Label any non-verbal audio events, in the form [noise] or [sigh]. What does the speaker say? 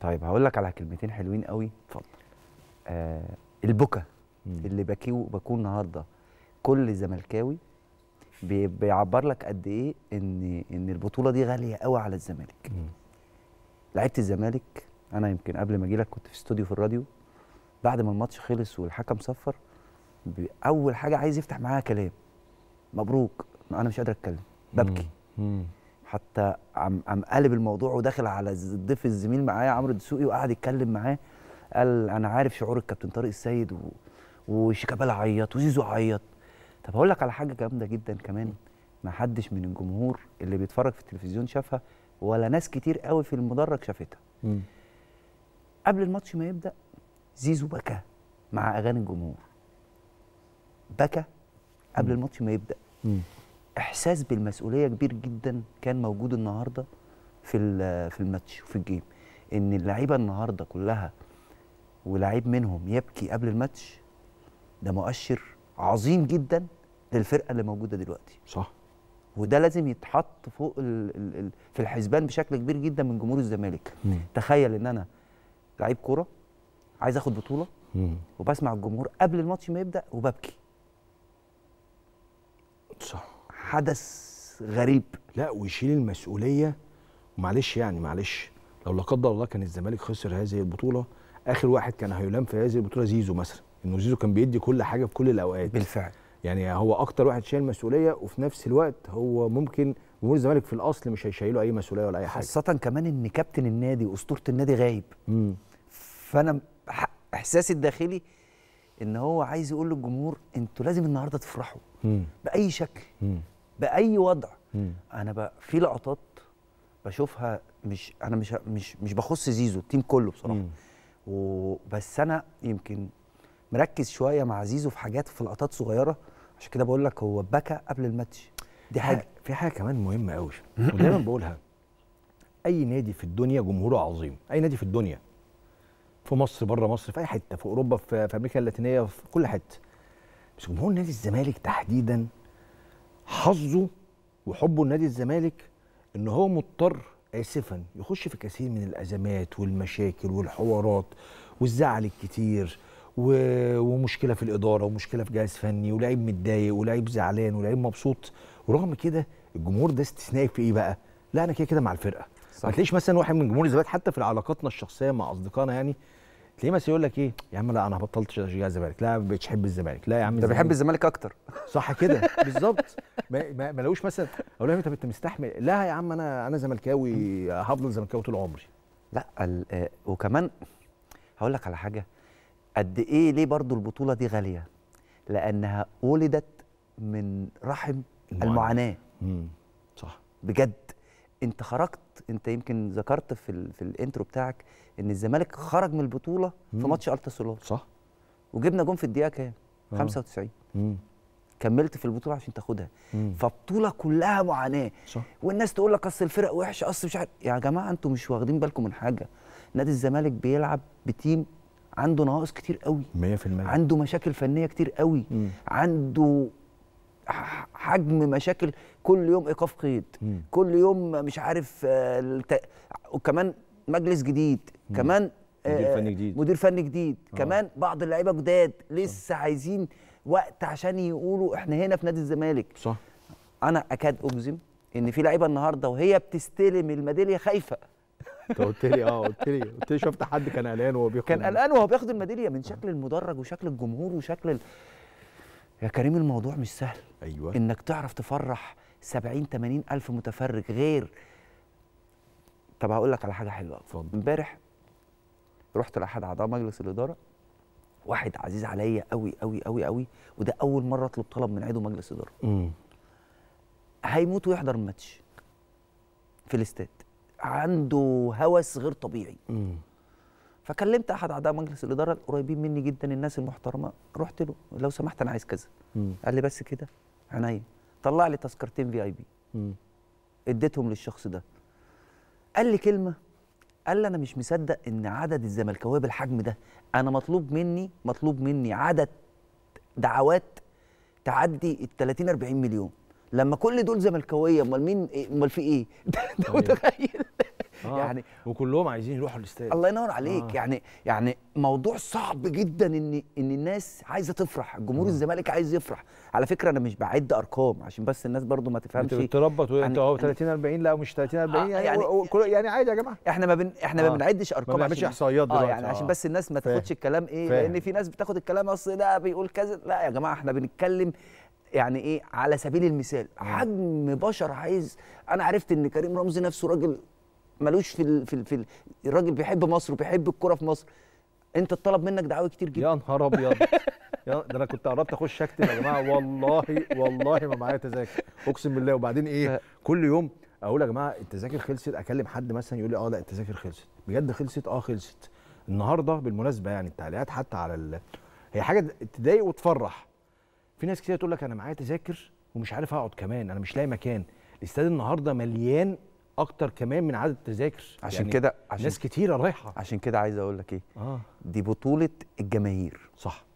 طيب هقول لك على كلمتين حلوين قوي اتفضل آه البكا اللي بكيه بكون النهارده كل زملكاوي بيعبر لك قد ايه ان ان البطوله دي غاليه قوي على الزمالك لعيبه الزمالك انا يمكن قبل ما اجي لك كنت في استوديو في الراديو بعد ما الماتش خلص والحكم صفر اول حاجه عايز يفتح معاها كلام مبروك انا مش قادر اتكلم ببكي مم. مم. حتى عم عم قلب الموضوع وداخل على الضيف الزميل معايا عمرو الدسوقي وقعد يتكلم معاه قال انا عارف شعور الكابتن طارق السيد وشيكابالا عيط وزيزو عيط طب هقول لك على حاجه جامده جدا كمان ما حدش من الجمهور اللي بيتفرج في التلفزيون شافها ولا ناس كتير قوي في المدرج شافتها قبل الماتش ما يبدا زيزو بكى مع اغاني الجمهور بكى قبل الماتش ما يبدا مم. احساس بالمسؤوليه كبير جدا كان موجود النهارده في في الماتش وفي الجيم ان اللعيبه النهارده كلها ولعيب منهم يبكي قبل الماتش ده مؤشر عظيم جدا للفرقه اللي موجوده دلوقتي صح وده لازم يتحط فوق الـ الـ الـ في الحسبان بشكل كبير جدا من جمهور الزمالك تخيل ان انا لعيب كوره عايز اخد بطوله مم. وبسمع الجمهور قبل الماتش ما يبدا وببكي حدث غريب لا ويشيل المسؤوليه معلش يعني معلش لو لا قدر الله كان الزمالك خسر هذه البطوله اخر واحد كان هيلام في هذه البطوله زيزو مثلا انه زيزو كان بيدي كل حاجه في كل الاوقات بالفعل يعني هو اكتر واحد شايل مسؤوليه وفي نفس الوقت هو ممكن جمهور الزمالك في الاصل مش هيشيله اي مسؤوليه ولا اي حاجه خاصه كمان ان كابتن النادي واسطوره النادي غايب امم فانا احساسي الداخلي ان هو عايز يقول للجمهور انتوا لازم النهارده تفرحوا مم. باي شكل مم. باي وضع انا بقى في لقطات بشوفها مش انا مش مش مش بخص زيزو التيم كله بصراحه مم. وبس انا يمكن مركز شويه مع زيزو في حاجات في لقطات صغيره عشان كده بقول لك هو بكى قبل الماتش دي حاجه في حاجه كمان مهمه قوي ودايما بقولها اي نادي في الدنيا جمهوره عظيم اي نادي في الدنيا في مصر بره مصر في اي حته في اوروبا في امريكا اللاتينيه في كل حته بس جمهور نادي الزمالك تحديدا حظه وحبه لنادي الزمالك ان هو مضطر اسفا يخش في كثير من الازمات والمشاكل والحوارات والزعل الكتير و... ومشكله في الاداره ومشكله في جهاز فني ولاعيب متضايق ولاعيب زعلان ولاعيب مبسوط ورغم كده الجمهور ده استثنائي في ايه بقى؟ لا انا كده كده مع الفرقه صح. ما تلاقيش مثلا واحد من جمهور الزمالك حتى في علاقاتنا الشخصيه مع اصدقائنا يعني تلاقيه مثلا يقول لك ايه يا عم لا انا بطلت اشجع الزمالك لا ما بقتش احب الزمالك لا يا عم ده بيحب الزمالك اكتر [laughs] صح كده [laughs] بالظبط ما, ما, لقوش مثلا اقول له انت إيه، انت مستحمل لا يا عم انا انا زملكاوي هفضل زملكاوي طول عمري لا آه، وكمان هقول لك على حاجه قد ايه ليه برضو البطوله دي غاليه لانها ولدت من رحم المعاناه, المعاناة. صح بجد انت خرجت انت يمكن ذكرت في ال... في الانترو بتاعك ان الزمالك خرج من البطوله في ماتش التا سولار صح وجبنا جون في الدقيقه كام؟ 95 آه. مم. كملت في البطوله عشان تاخدها مم. فبطوله كلها معاناه صح. والناس تقول لك اصل الفرق وحشه اصل مش عارف يا جماعه انتم مش واخدين بالكم من حاجه نادي الزمالك بيلعب بتيم عنده نواقص كتير قوي 100% عنده مشاكل فنيه كتير قوي مم. عنده حجم مشاكل كل يوم ايقاف قيد كل يوم مش عارف آه، وكمان مجلس جديد كمان آه، مدير فني جديد مدير فني جديد آه. كمان بعض اللعيبه جداد لسه صح. عايزين وقت عشان يقولوا احنا هنا في نادي الزمالك صح انا اكاد اجزم ان في لعيبه النهارده وهي بتستلم الميداليه خايفه انت قلت لي اه قلت لي قلت لي شفت حد كان قلقان وهو بياخد كان قلقان وهو بياخد الميداليه من شكل المدرج وشكل الجمهور وشكل ال... يا كريم الموضوع مش سهل أيوة. انك تعرف تفرح 70 80 الف متفرج غير طب هقول لك على حاجه حلوه اتفضل امبارح رحت لاحد اعضاء مجلس الاداره واحد عزيز عليا قوي قوي قوي قوي وده اول مره اطلب طلب من عضو مجلس اداره امم هيموت ويحضر الماتش في الاستاد عنده هوس غير طبيعي امم فكلمت احد اعضاء مجلس الاداره القريبين مني جدا الناس المحترمه رحت له لو سمحت انا عايز كذا قال لي بس كده عينيا طلع لي تذكرتين في اي بي اديتهم للشخص ده قال لي كلمه قال لي انا مش مصدق ان عدد الزملكاويه بالحجم ده انا مطلوب مني مطلوب مني عدد دعوات تعدي ال 30 40 مليون لما كل دول زملكاويه امال مين إيه، امال في ايه؟ [laughs] انت أيوه. متخيل؟ آه. يعني وكلهم عايزين يروحوا الاستاد الله ينور عليك آه. يعني يعني موضوع صعب جدا ان ان الناس عايزه تفرح جمهور آه. الزمالك عايز يفرح على فكره انا مش بعد ارقام عشان بس الناس برضو ما تفهمش انت بتربط وانت اهو 30 40 لا مش 30 40 آه يعني يعني, و... و... يعني عادي يا جماعه احنا ما بن... احنا آه. ما بنعدش ارقام ما بنعملش احصائيات آه، دلوقتي آه يعني آه. عشان بس الناس ما تاخدش الكلام ايه فهم. لان في ناس بتاخد الكلام اصل ده بيقول كذا لا يا جماعه احنا بنتكلم يعني ايه على سبيل المثال آه. حجم بشر عايز انا عرفت ان كريم رمزي نفسه راجل ملوش في في, في الراجل بيحب مصر وبيحب الكوره في مصر انت اتطلب منك دعاوي كتير جدا يا نهار ابيض [laughs] ده انا كنت قربت اخش اكتب يا جماعه والله والله ما معايا تذاكر اقسم بالله وبعدين ايه كل يوم اقول يا جماعه التذاكر خلصت اكلم حد مثلا يقول لي اه لا التذاكر خلصت بجد خلصت اه خلصت النهارده بالمناسبه يعني التعليقات حتى على ال... هي حاجه تضايق وتفرح في ناس كتير تقول لك انا معايا تذاكر ومش عارف اقعد كمان انا مش لاقي مكان الاستاد النهارده مليان اكتر كمان من عدد التذاكر عشان يعني كده عشان ناس كتيره رايحه عشان كده عايز اقول لك ايه آه. دي بطوله الجماهير صح